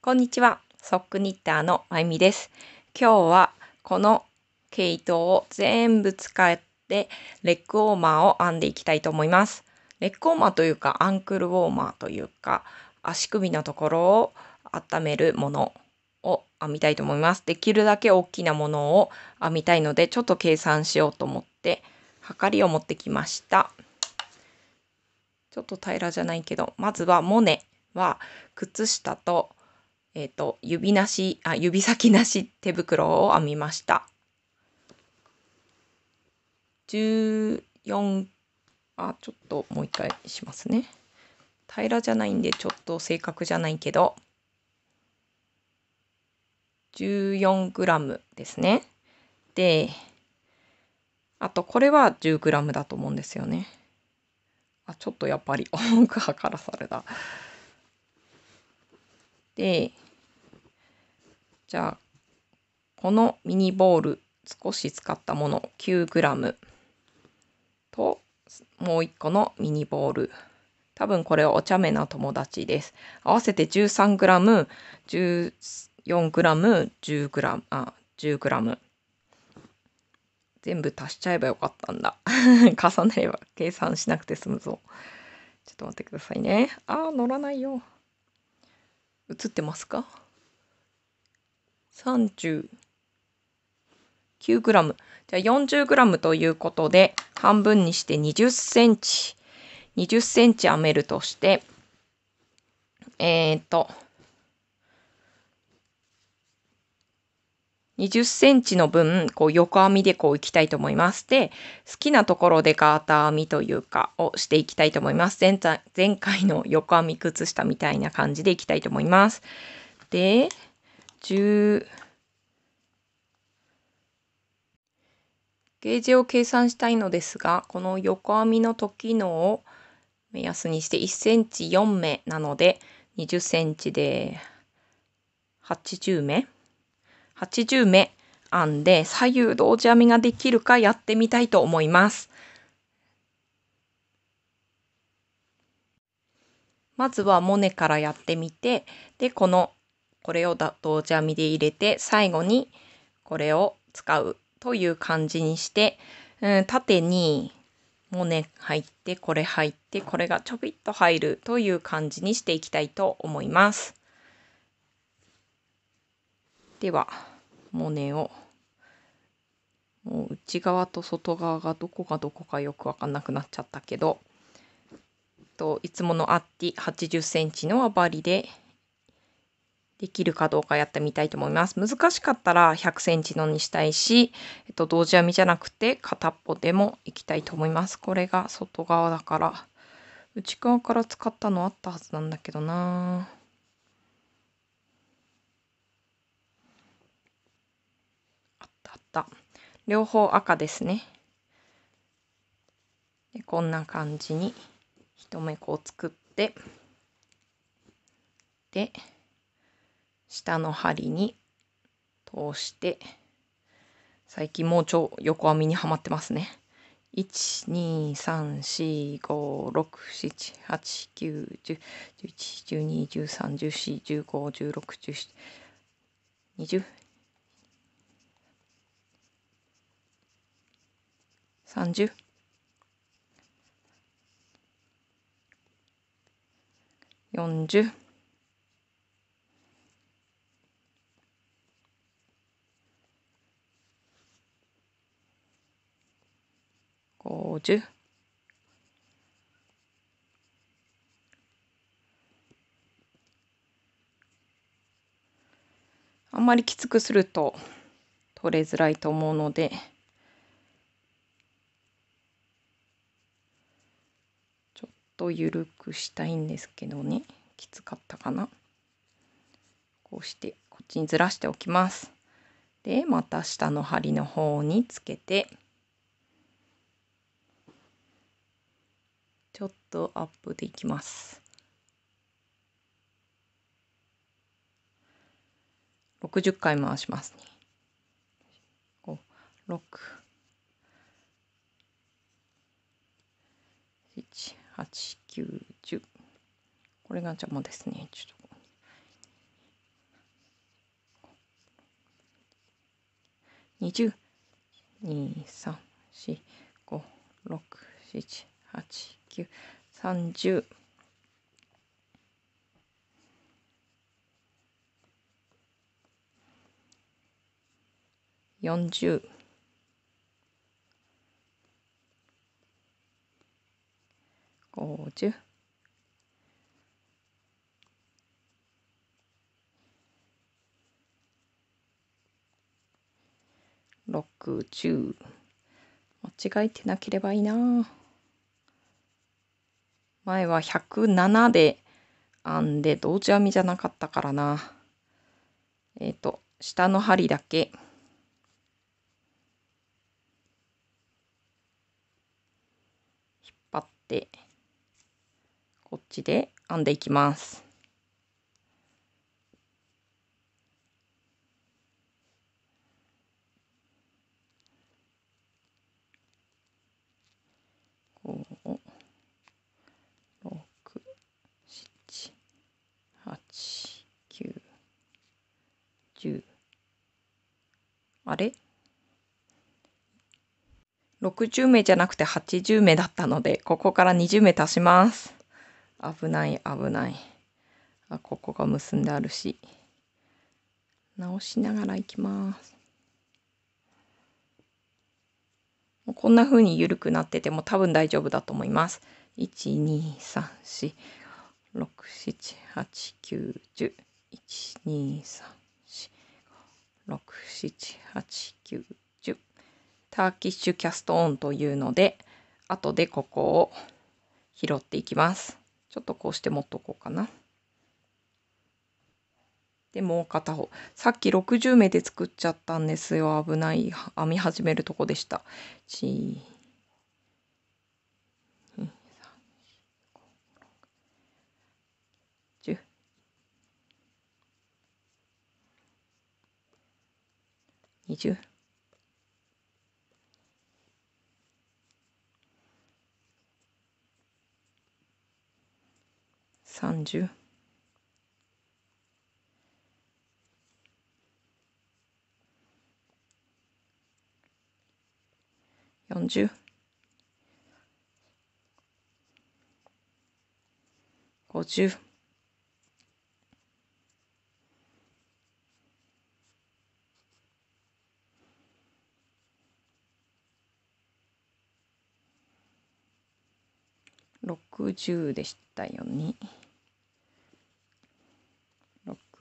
こんにちは。ソックニッターのまゆみです。今日はこの毛糸を全部使ってレッグウォーマーを編んでいきたいと思います。レッグウォーマーというかアンクルウォーマーというか足首のところを温めるものを編みたいと思います。できるだけ大きなものを編みたいのでちょっと計算しようと思って測りを持ってきました。ちょっと平らじゃないけどまずはモネは靴下とえっ、ー、と、指なし、あ、指先なし手袋を編みました。14、あ、ちょっともう一回しますね。平らじゃないんで、ちょっと正確じゃないけど、14g ですね。で、あとこれは 10g だと思うんですよね。あ、ちょっとやっぱり音く測らされた。で、じゃあ、このミニボール、少し使ったもの 9g と、もう1個のミニボール。多分これはお茶目な友達です。合わせて 13g、14g、10g、あ、10g。全部足しちゃえばよかったんだ。重ねれば計算しなくて済むぞ。ちょっと待ってくださいね。あー、乗らないよ。映ってますか3 9ムじゃあ4 0ムということで、半分にして20センチ。20センチ編めるとして、えっ、と、20センチの分、こう横編みでこういきたいと思います。で、好きなところでガーター編みというか、をしていきたいと思います。前前回の横編み靴下みたいな感じでいきたいと思います。で、10、ゲージを計算したいのですが、この横編みの時のを目安にして1センチ4目なので、20センチで80目。80目編んで左右同時編みができるかやってみたいと思います。まずはモネからやってみてでこのこれを同時編みで入れて最後にこれを使うという感じにして、うん、縦にモネ入ってこれ入ってこれがちょびっと入るという感じにしていきたいと思います。ではモネをもう内側と外側がどこがどこかよく分かんなくなっちゃったけどといつものアッティ80センチのバリでできるかどうかやってみたいと思います。難しかったら100センチのにしたいし、えっと、同時編みじゃなくて片っぽでもいきたいと思います。これが外側だから、内側から使ったのあったはずなんだけどなぁ。両方赤ですねでこんな感じに1目こう作ってで下の針に通して最近もう超横編みにはまってますね。123456789101112131415161720四十五十あんまりきつくすると取れづらいと思うので。と緩くしたいんですけどねきつかったかなこうしてこっちにずらしておきますでまた下の針の方につけてちょっとアップでいきます60回回しますね。5 6 8910これが邪魔ですねちょっとこ20 2 3 4 5 6 7 8 9 30 4 0 50 60間違えてなければいいな前は107で編んで同時編みじゃなかったからなえっ、ー、と下の針だけ引っ張ってこっちで編んでいきます。五、六、七、八、九、十。あれ60目じゃなくて80目だったので、ここから20目足します。危ない危ないあここが結んであるし直しながらいきますこんな風に緩くなってても多分大丈夫だと思います1234678910234678910ターキッシュキャストオンというので後でここを拾っていきますちょっとこうして持っとこうかな。でもう片方さっき60目で作っちゃったんですよ危ない編み始めるとこでした。ち20 30四十五十60でしたよね。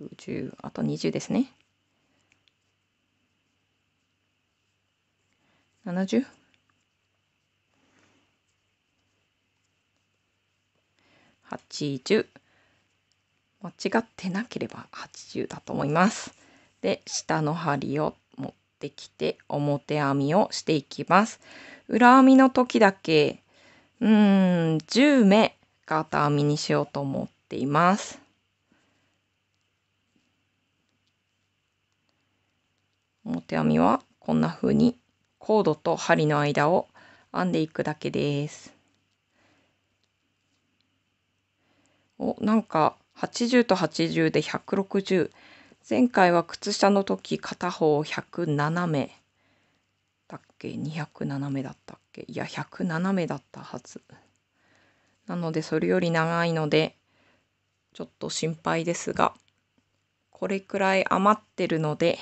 10あと20ですね 70? 80間違ってなければ80だと思います。で下の針を持ってきて表編みをしていきます。裏編みの時だけうん10目片編みにしようと思っています。表編みはこんな風にコードと針の間を編んでいくだけです。おなんか80と80で160前回は靴下の時片方107目だっけ207目だったっけいや107目だったはずなのでそれより長いのでちょっと心配ですがこれくらい余ってるので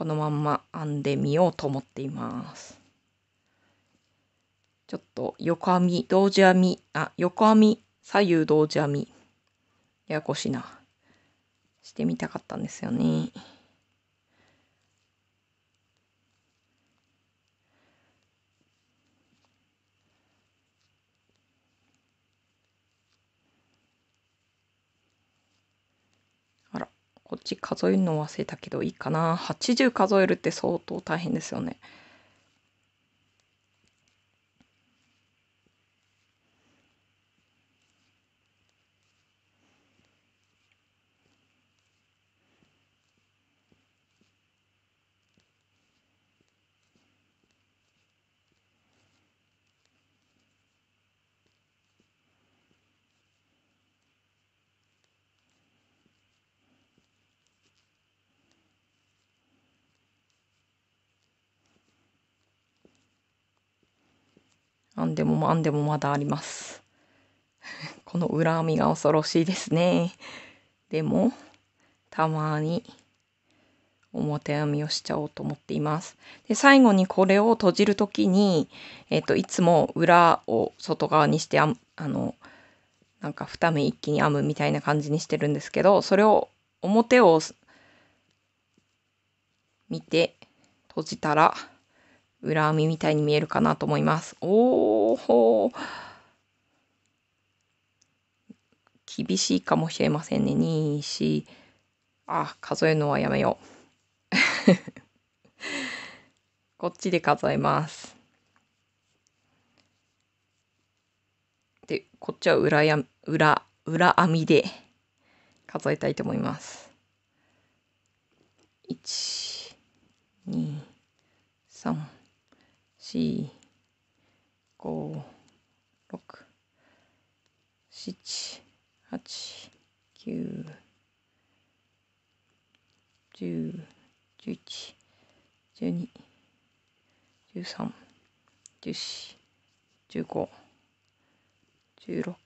このまんま編んでみようと思っています。ちょっと横編み、同時編み、あ、横編み、左右同時編み、ややこしいな。してみたかったんですよね。こっち数えるの忘れたけどいいかな80数えるって相当大変ですよねも編んでもまだあります。この裏編みが恐ろしいですね。でも、たまに表編みをしちゃおうと思っています。で、最後にこれを閉じる時に、えっ、と、いつも裏を外側にしてあ、あの、なんか二目一気に編むみたいな感じにしてるんですけど、それを、表を見て閉じたら、裏編みみたいに見えるかなと思います。おお厳しいかもしれませんね。2、4、あ、数えるのはやめよう。こっちで数えます。で、こっちは裏や、裏、裏編みで数えたいと思います。1、2、3、四、五、六、七、八、九、十、十一、十二、十三、十四、十五、十六、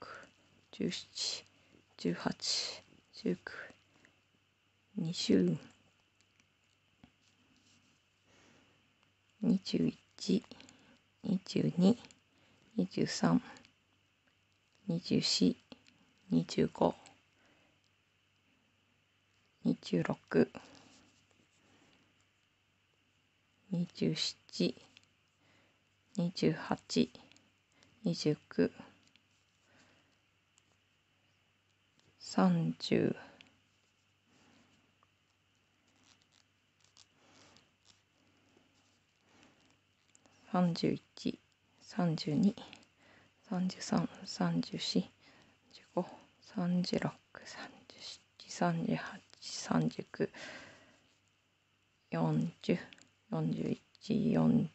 十七、十八、十九、二十、二一。21、22、23、24、25、26、27、28、29、30、31、32、33、34、35、36、37、38、39、40、41、42、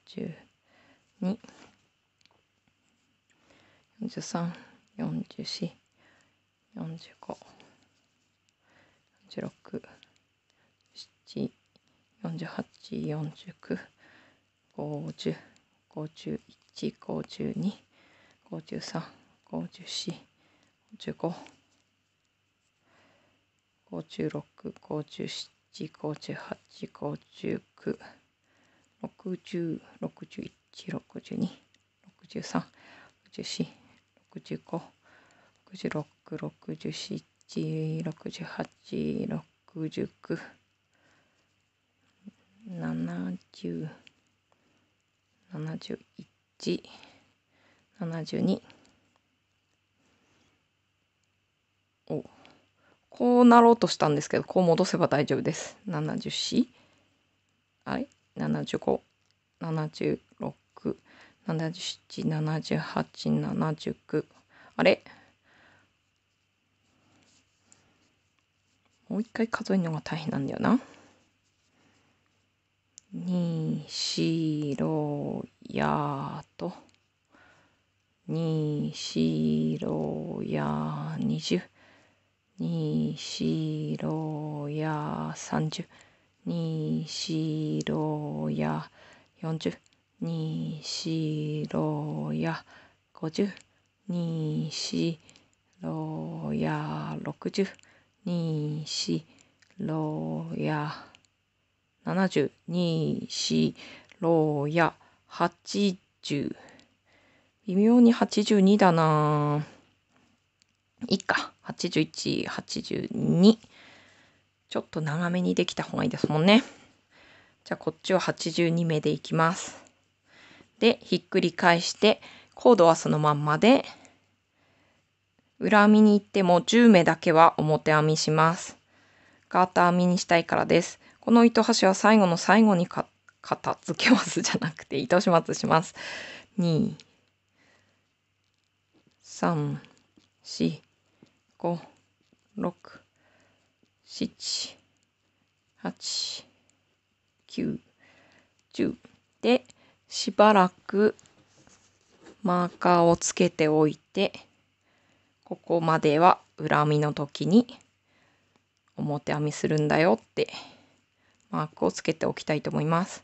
43、44、45、46、7、48、49、50、51、52、53、54、55、56、57、58、59、60、61、62、63、64、65、66、67、68、69、7十、71、72。おこうなろうとしたんですけど、こう戻せば大丈夫です。74? あれ ?75、76、77、78、79。あれもう一回数えるのが大変なんだよな。にしろやと、にしろや二十、にしろや三十、にしろや四十、にしろや五十、にしろや六十、にしろや7 2、4、6や、80。微妙に82だなぁ。いっか。81、82。ちょっと長めにできた方がいいですもんね。じゃあこっちは82目でいきます。で、ひっくり返して、コードはそのまんまで、裏編みに行っても10目だけは表編みします。ガーター編みにしたいからです。この糸端は最後の最後にか片付けますじゃなくて糸始末します。2 3 4 5 6 7 8 9 10でしばらくマーカーをつけておいてここまでは裏編みの時に表編みするんだよってマークをつけておきたいと思います。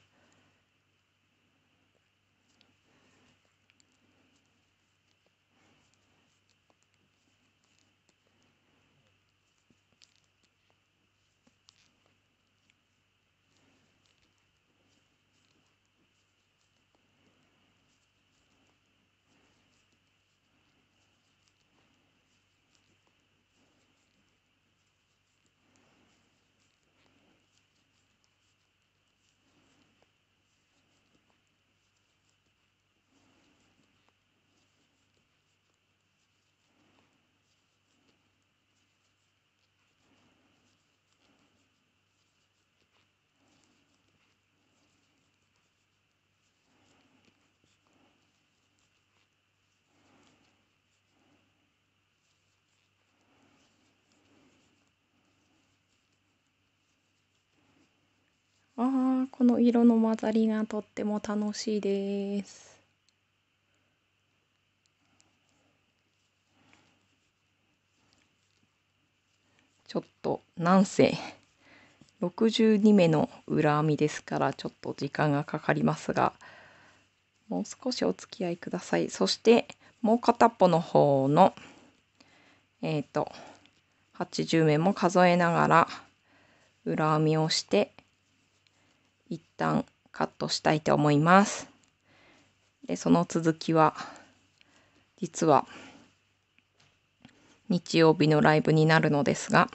ああ、この色の混ざりがとっても楽しいです。ちょっと、なんせ、62目の裏編みですからちょっと時間がかかりますが、もう少しお付き合いください。そして、もう片っぽの方の、えっ、ー、と、80目も数えながら裏編みをして一旦カットしたいと思います。で、その続きは、実は、日曜日のライブになるのですが、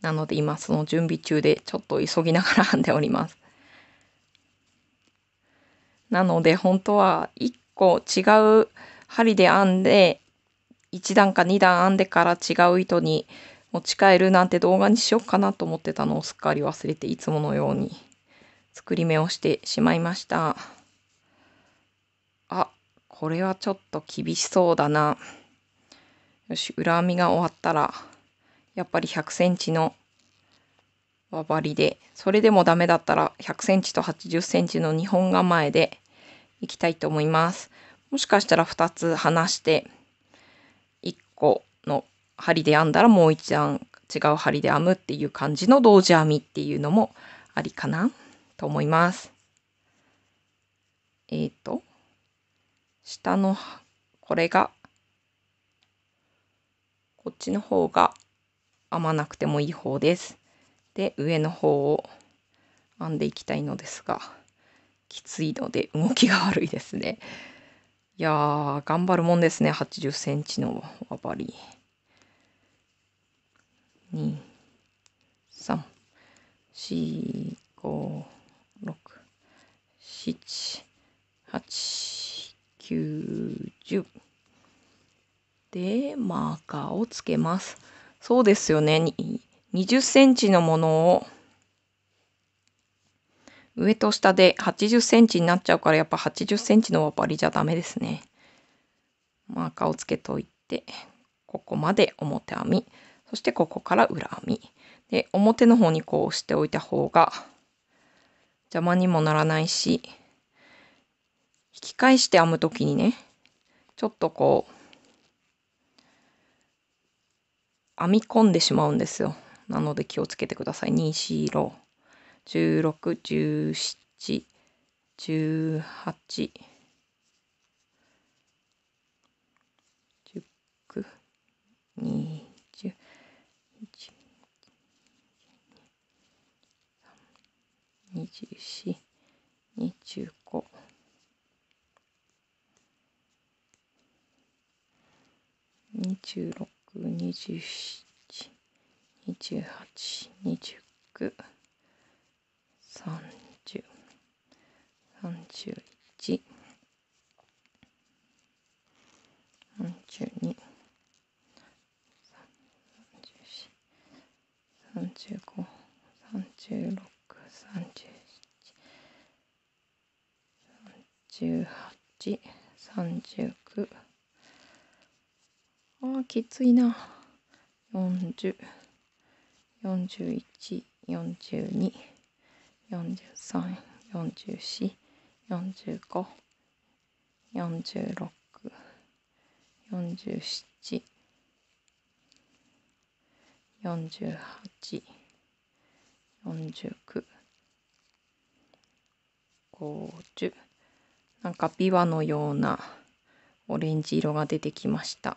なので今その準備中でちょっと急ぎながら編んでおります。なので本当は1個違う針で編んで1段か2段編んでから違う糸に持ち帰るなんて動画にしようかなと思ってたのをすっかり忘れていつものように作り目をしてしまいました。あ、これはちょっと厳しそうだな。よし、裏編みが終わったら、やっぱり100センチの輪針で、それでもダメだったら100センチと80センチの2本構えでいきたいと思います。もしかしたら2つ離して、1個の針で編んだらもう一段違う針で編むっていう感じの同時編みっていうのもありかな。と思います。えっ、ー、と、下の、これが、こっちの方が編まなくてもいい方です。で、上の方を編んでいきたいのですが、きついので動きが悪いですね。いやー、頑張るもんですね、80センチの輪針。にマーカーをつけます。そうですよね。20センチのものを上と下で80センチになっちゃうからやっぱ80センチの割りじゃダメですね。マーカーをつけといて、ここまで表編み、そしてここから裏編み。で、表の方にこうしておいた方が邪魔にもならないし、引き返して編む時にね、ちょっとこう編み込んでしまうんですよ。なので気をつけてください。2、4、16、17、18、19、20、21、24、25、26、27、28、三十四。三十五。三十六。三十七。三十八。三十九。あきついな404142434445 46 47 48 49 50なんか琵琶のようなオレンジ色が出てきました。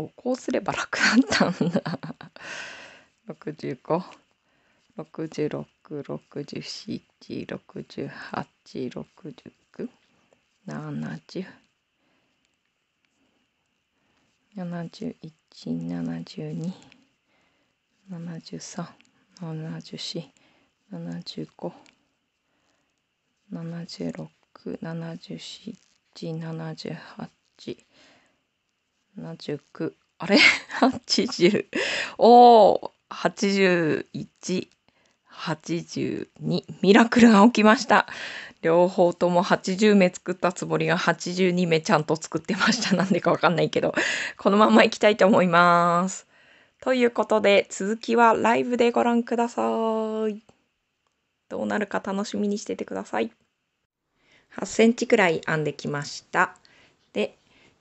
おこうすれば楽だったんだ6 5十6 6 7七8 6七7 0 7十7七72 7十7七75 7十77 78 79あれ ?80 おー8182ミラクルが起きました両方とも80目作ったつもりが82目ちゃんと作ってましたなんでかわかんないけどこのままいきたいと思いますということで続きはライブでご覧くださいどうなるか楽しみにしててください8センチくらい編んできました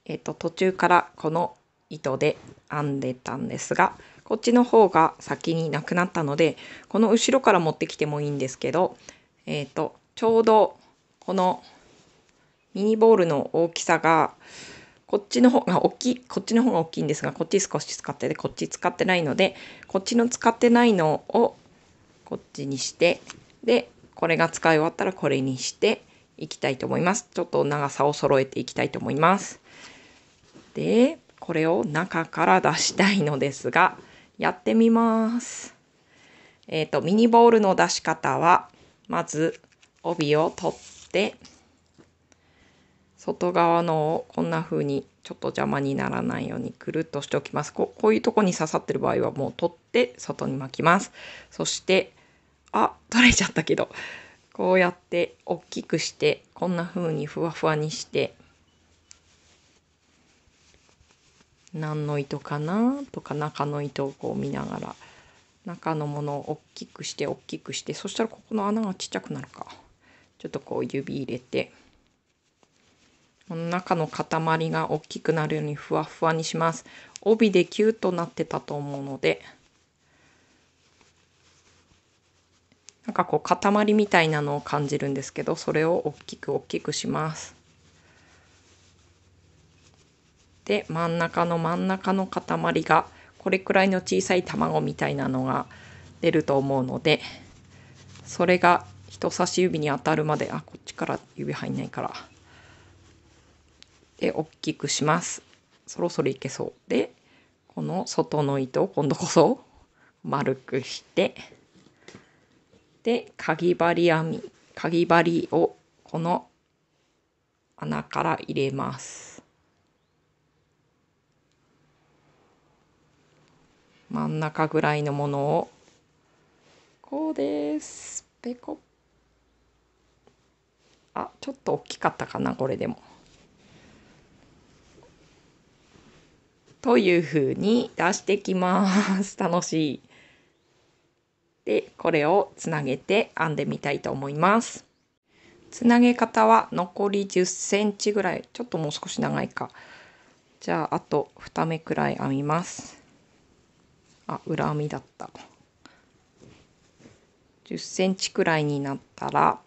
えっと、途中からこの糸で編んでたんですが、こっちの方が先になくなったので、この後ろから持ってきてもいいんですけど、えっ、と、ちょうどこのミニボールの大きさが、こっちの方が大きい、こっちの方が大きいんですが、こっち少し使ってて、こっち使ってないので、こっちの使ってないのをこっちにして、で、これが使い終わったらこれにしていきたいと思います。ちょっと長さを揃えていきたいと思います。でこれを中から出したいのですがやってみます。えっ、ー、とミニボールの出し方はまず帯を取って外側のをこんな風にちょっと邪魔にならないようにくるっとしておきますこういうとこに刺さってる場合はもう取って外に巻きますそしてあ取れちゃったけどこうやって大きくしてこんな風にふわふわにして何の糸かなとか中の糸をこう見ながら中のものを大きくして大きくしてそしたらここの穴がちっちゃくなるかちょっとこう指入れてこの中の塊が大きくなるようにふわふわにします帯でキュッとなってたと思うのでなんかこう塊みたいなのを感じるんですけどそれを大きく大きくしますで真ん中の真ん中の塊がこれくらいの小さい卵みたいなのが出ると思うのでそれが人差し指に当たるまであこっちから指入んないからで大きくしますそろそろいけそうでこの外の糸を今度こそ丸くしてでかぎ針編みかぎ針をこの穴から入れます真ん中ぐらいのものをこうですペコあちょっと大きかったかなこれでも。というふうに出してきます。楽しい。でこれをつなげて編んでみたいと思います。つなげ方は残り10センチぐらいちょっともう少し長いかじゃああと2目くらい編みます。あ裏編みだった10センチくらいになったら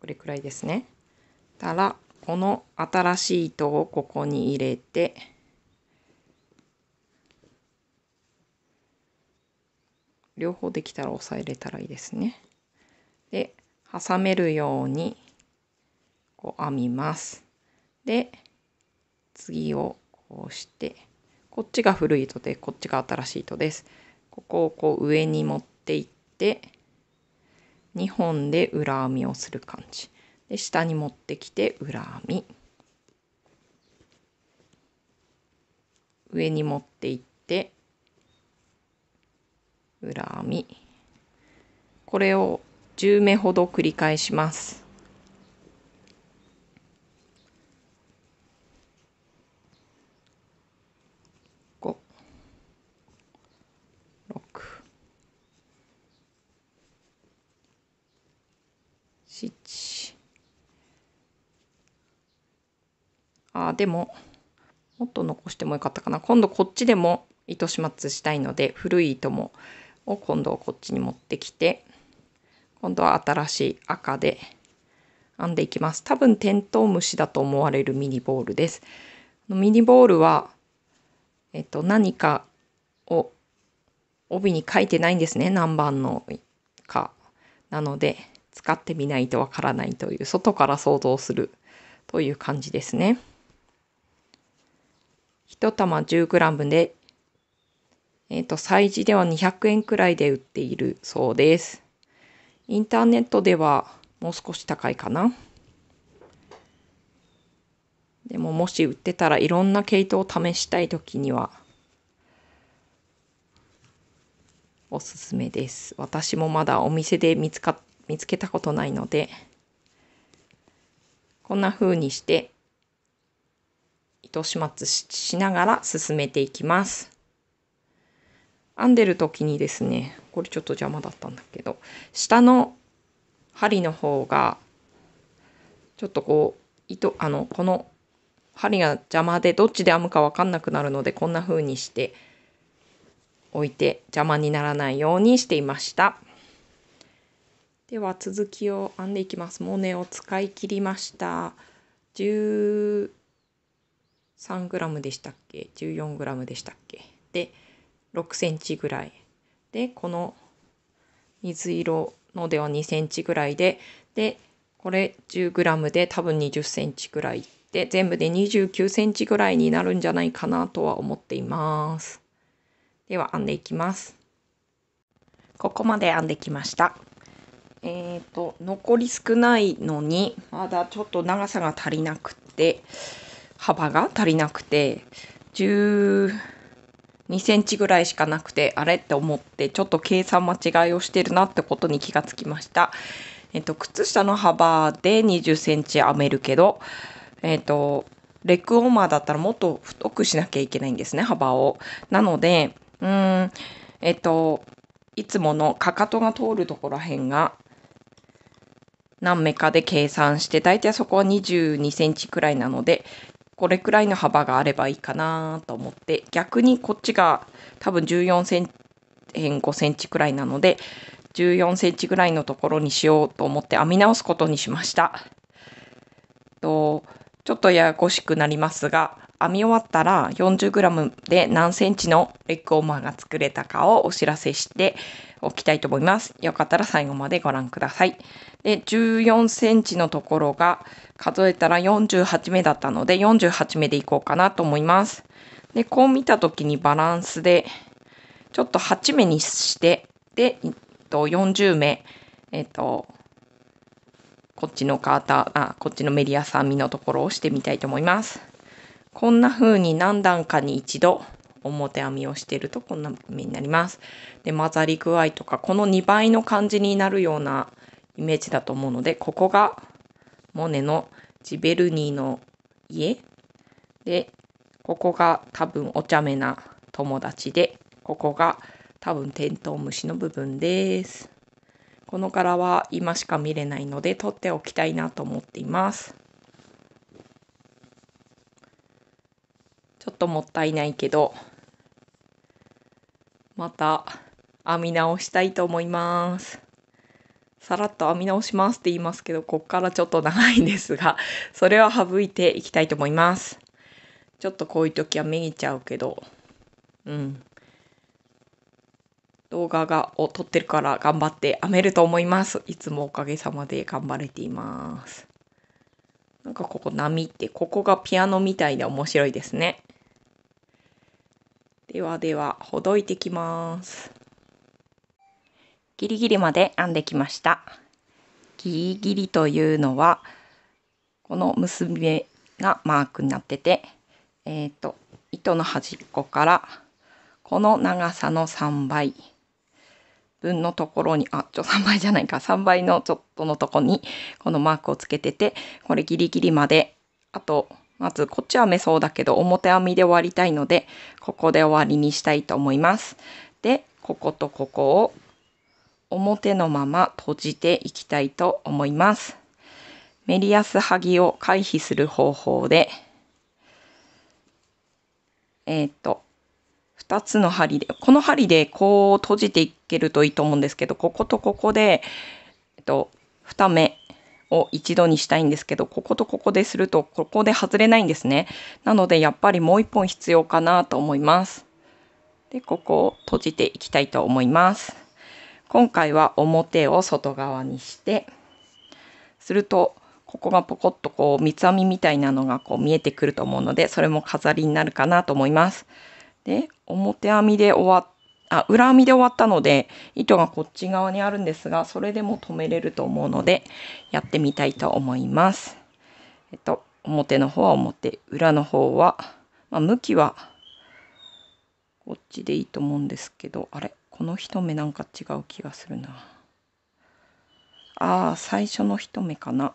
これくらいですねたらこの新しい糸をここに入れて両方できたら押さえれたらいいですね。で挟めるようにこう編みます。で次をこうしてこっちが古い糸でこっちが新しい糸です。ここをこう上に持っていって2本で裏編みをする感じで下に持ってきて裏編み上に持っていって裏編みこれを10目ほど繰り返します。あでももっと残してもよかったかな今度こっちでも糸始末したいので古い糸もを今度はこっちに持ってきて今度は新しい赤で編んでいきます多分テントウムシだと思われるミニボールですミニボールはえっと何かを帯に書いてないんですね何番のかなので使ってみないとわからないという外から想像するという感じですね。1玉 10g で、えっ、ー、と、催事では200円くらいで売っているそうです。インターネットではもう少し高いかな。でももし売ってたらいろんな毛糸を試したいときにはおすすめです。私もまだお店で見つかっ見つけたことないのでこんな風にして糸始末しながら進めていきます。編んでる時にですねこれちょっと邪魔だったんだけど下の針の方がちょっとこう糸あのこの針が邪魔でどっちで編むか分かんなくなるのでこんな風にして置いて邪魔にならないようにしていました。では続きを編んでいきますモネを使い切りました 13g でしたっけ 14g でしたっけで 6cm ぐらいでこの水色のでは 2cm ぐらいででこれ 10g で多分 20cm ぐらいで全部で 29cm ぐらいになるんじゃないかなとは思っていますでは編んでいきますここまで編んできましたえっ、ー、と、残り少ないのに、まだちょっと長さが足りなくて、幅が足りなくて、12センチぐらいしかなくて、あれって思って、ちょっと計算間違いをしてるなってことに気がつきました。えっ、ー、と、靴下の幅で20センチ編めるけど、えっ、ー、と、レッグウォーマーだったらもっと太くしなきゃいけないんですね、幅を。なので、うん、えっと、いつものかかとが通るところらへんが何目かで計算して、だいたいそこは22センチくらいなので、これくらいの幅があればいいかなと思って、逆にこっちが多分14セン5センチくらいなので、14センチぐらいのところにしようと思って編み直すことにしました。とちょっとややこしくなりますが、編み終わったら 40g で何センチのレッグオーマーが作れたかをお知らせしておきたいと思います。よかったら最後までご覧ください。で、14センチのところが数えたら48目だったので48目でいこうかなと思います。で、こう見た時にバランスでちょっと8目にして、で、えっと、40目、えっと、こっちのカーター、あ、こっちのメディアんみのところをしてみたいと思います。こんな風に何段かに一度表編みをしてるとこんな目になります。で、混ざり具合とか、この2倍の感じになるようなイメージだと思うので、ここがモネのジベルニーの家で、ここが多分お茶目な友達で、ここが多分テントウムシの部分です。この柄は今しか見れないので取っておきたいなと思っていますちょっともったいないけどまた編み直したいと思いますさらっと編み直しますって言いますけどこっからちょっと長いんですがそれは省いていきたいと思いますちょっとこういう時はめげちゃうけどうん動画がを撮ってるから頑張って編めると思います。いつもおかげさまで頑張れています。なんかここ波って、ここがピアノみたいで面白いですね。ではでは、ほどいてきます。ギリギリまで編んできました。ギリギリというのは、この結び目がマークになってて、えっ、ー、と、糸の端っこから、この長さの3倍。分のところに、あ、ちょ、3倍じゃないか、3倍のちょっとのとこに、このマークをつけてて、これギリギリまで、あと、まずこっちは編めそうだけど、表編みで終わりたいので、ここで終わりにしたいと思います。で、こことここを表のまま閉じていきたいと思います。メリヤスハギを回避する方法で、えっ、と、2つの針で、この針でこう閉じていけるといいと思うんですけど、こことここで、えっと、2目を一度にしたいんですけど、こことここですると、ここで外れないんですね。なので、やっぱりもう1本必要かなと思います。で、ここを閉じていきたいと思います。今回は表を外側にして、すると、ここがポコッとこう三つ編みみたいなのがこう見えてくると思うのでそれも飾りになるかなと思います。で、表編みで終わっあ、裏編みで終わったので、糸がこっち側にあるんですが、それでも止めれると思うので、やってみたいと思います。えっと、表の方は表、裏の方は、まあ、向きは、こっちでいいと思うんですけど、あれ、この一目なんか違う気がするな。ああ、最初の一目かな。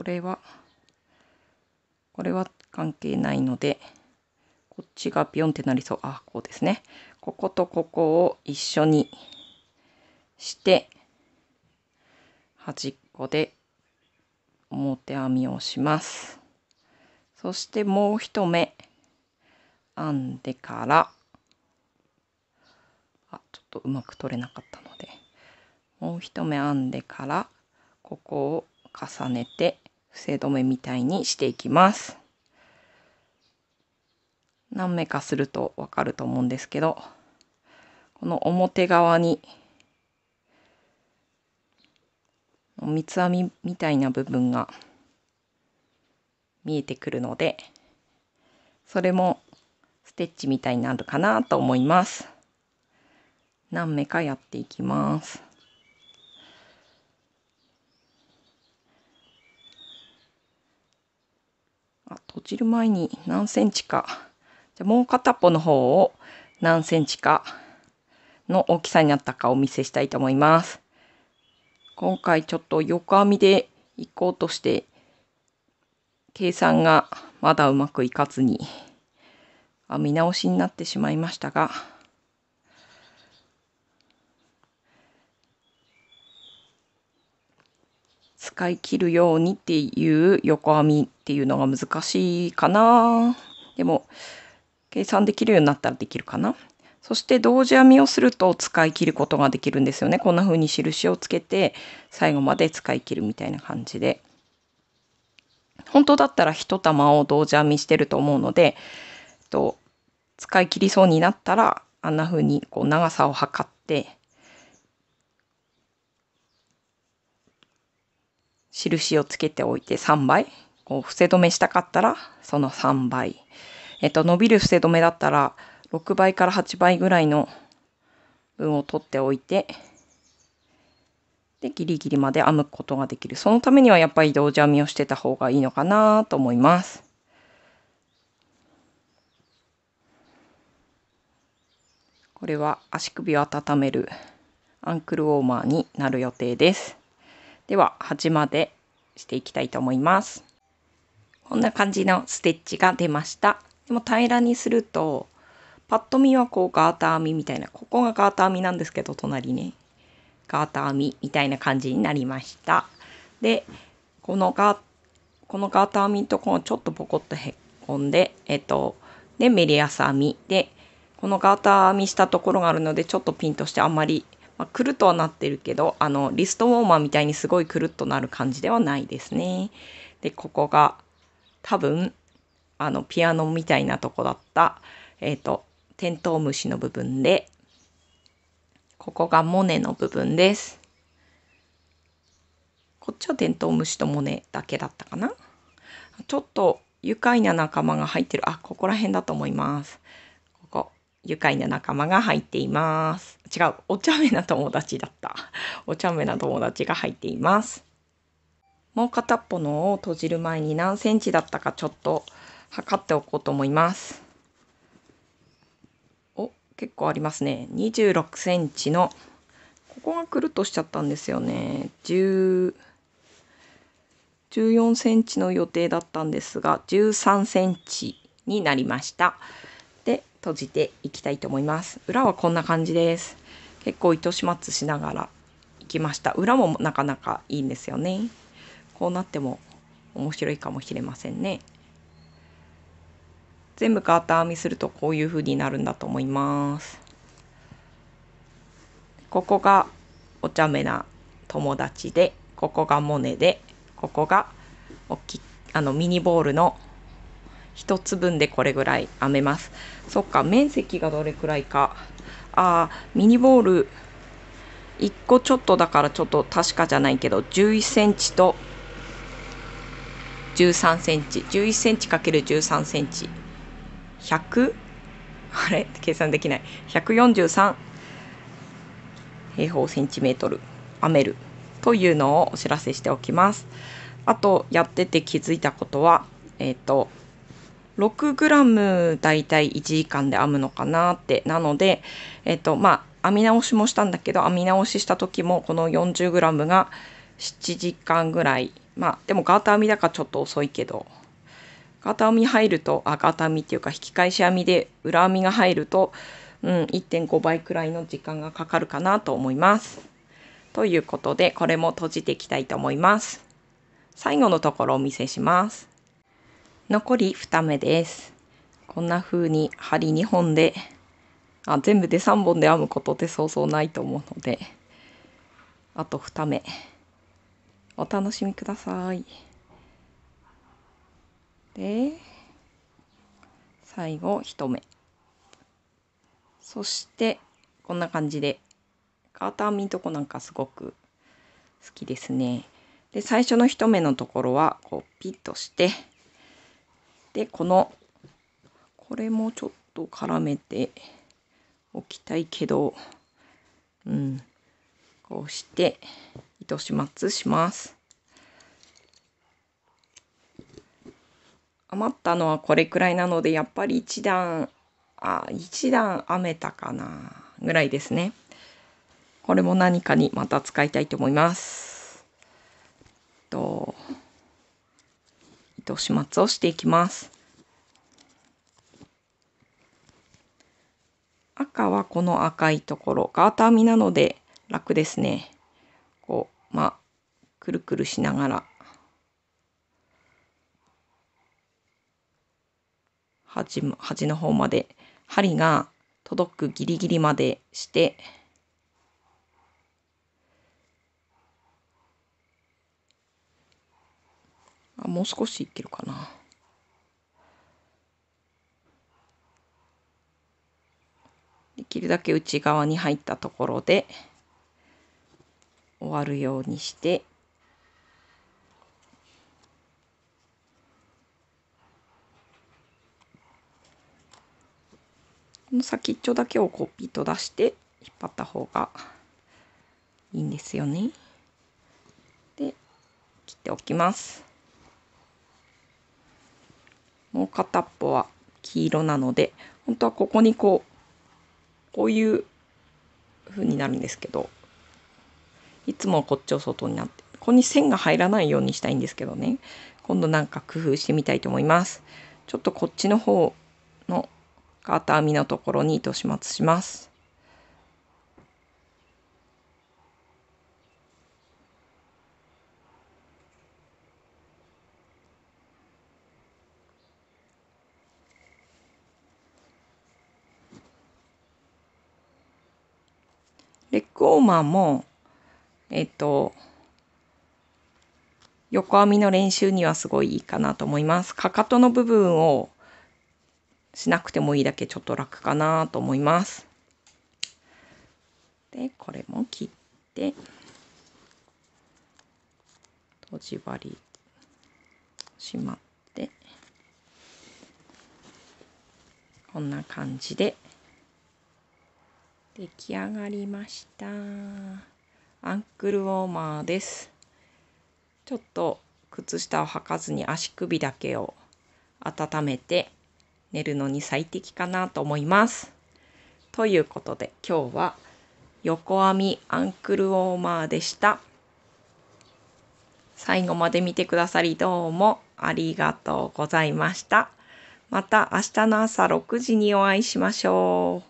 これはこれは関係ないのでこっちがビヨンってなりそうあこうですねこことここを一緒にして端っこで表編みをしますそしてもう1目編んでからあちょっとうまく取れなかったのでもう1目編んでからここを重ねて伏せ止めみたいにしていきます。何目かするとわかると思うんですけど、この表側に、三つ編みみたいな部分が見えてくるので、それもステッチみたいになるかなと思います。何目かやっていきます。あ閉じる前に何センチかじゃもう片っぽの方を何センチかの大きさになったかお見せしたいと思います。今回ちょっと横編みで行こうとして計算がまだうまくいかずに編み直しになってしまいましたが使い切るようにっていう横編みっていうのが難しいかな。でも計算できるようになったらできるかな。そして同時編みをすると使い切ることができるんですよね。こんな風に印をつけて最後まで使い切るみたいな感じで。本当だったら一玉を同時編みしてると思うので、えっと、使い切りそうになったらあんな風にこう長さを測って印をつけておいて3倍こう伏せ止めしたかったらその3倍、えっと、伸びる伏せ止めだったら6倍から8倍ぐらいの分を取っておいてでギリギリまで編むことができるそのためにはやっぱり同時編みをしてた方がいいのかなと思います。これは足首を温めるアンクルウォーマーになる予定です。では端までしていきたいと思います。こんな感じのステッチが出ました。でも平らにするとパッと見はこうガーター編みみたいなここがガーター編みなんですけど隣ねガーター編みみたいな感じになりました。でこのガこのガーター編みとこのちょっとポコッとへっこんでえっとでメリヤス編みでこのガーター編みしたところがあるのでちょっとピンとしてあんまりまあ、くるとはなってるけど、あの、リストウォーマーみたいにすごいくるっとなる感じではないですね。で、ここが多分、あの、ピアノみたいなとこだった、えっ、ー、と、テントウムシの部分で、ここがモネの部分です。こっちはテントウムシとモネだけだったかな。ちょっと愉快な仲間が入ってる。あ、ここら辺だと思います。愉快な仲間が入っています。違う、お茶目な友達だった。お茶目な友達が入っています。もう片っぽのを閉じる前に何センチだったかちょっと測っておこうと思います。お、結構ありますね。26センチの、ここがくるっとしちゃったんですよね。10、14センチの予定だったんですが、13センチになりました。閉じていきたいと思います裏はこんな感じです結構糸始末しながらいきました裏もなかなかいいんですよねこうなっても面白いかもしれませんね全部ガーター編みするとこういう風になるんだと思いますここがお茶目な友達でここがモネでここがおっきあのミニボールの1つ分でこれぐらい編めます。そっか、面積がどれくらいか。あミニボール1個ちょっとだからちょっと確かじゃないけど、11センチと13センチ、11センチ ×13 センチ。100? あれ計算できない。143平方センチメートル編めるというのをお知らせしておきます。あとやってて気づいたことは、えっ、ー、と、6g 大体1時間で編むのかなってなのでえっとまあ編み直しもしたんだけど編み直しした時もこの 40g が7時間ぐらいまあでもガーター編みだからちょっと遅いけどガーター編み入るとあガーター編みっていうか引き返し編みで裏編みが入ると、うん、1.5倍くらいの時間がかかるかなと思います。ということでこれも閉じていきたいと思います。最後のところお見せします。残り2目ですこんな風に針2本であ全部で3本で編むことってそうそうないと思うのであと2目お楽しみくださいで最後1目そしてこんな感じでカーターみーとこなんかすごく好きですねで最初の1目のところはこうピッとしてでこのこれもちょっと絡めておきたいけどうんこうして糸始末します余ったのはこれくらいなのでやっぱり一段あ一段編めたかなぐらいですねこれも何かにまた使いたいと思いますとお始末をしていきます赤はこの赤いところガーター編みなので楽ですねこうまあくるくるしながら端端の方まで針が届くギリギリまでしてあもう少しいけるかなできるだけ内側に入ったところで終わるようにしてこの先っちょだけをこうピッと出して引っ張った方がいいんですよね。で切っておきます。もう片っぽは黄色なので本当はここにこうこういう風になるんですけどいつもこっちを外になってここに線が入らないようにしたいんですけどね今度なんか工夫してみたいと思いますちょっとこっちの方のガーター編みのところに糸始末しますレッグウォーマーも、えっと、横編みの練習にはすごいいいかなと思います。かかとの部分をしなくてもいいだけちょっと楽かなと思います。で、これも切って、とじ針しまって、こんな感じで出来上がりましたアンクルウォーマーですちょっと靴下を履かずに足首だけを温めて寝るのに最適かなと思いますということで今日は横編みアンクルウォーマーでした最後まで見てくださりどうもありがとうございました。また明日の朝6時にお会いしましょう。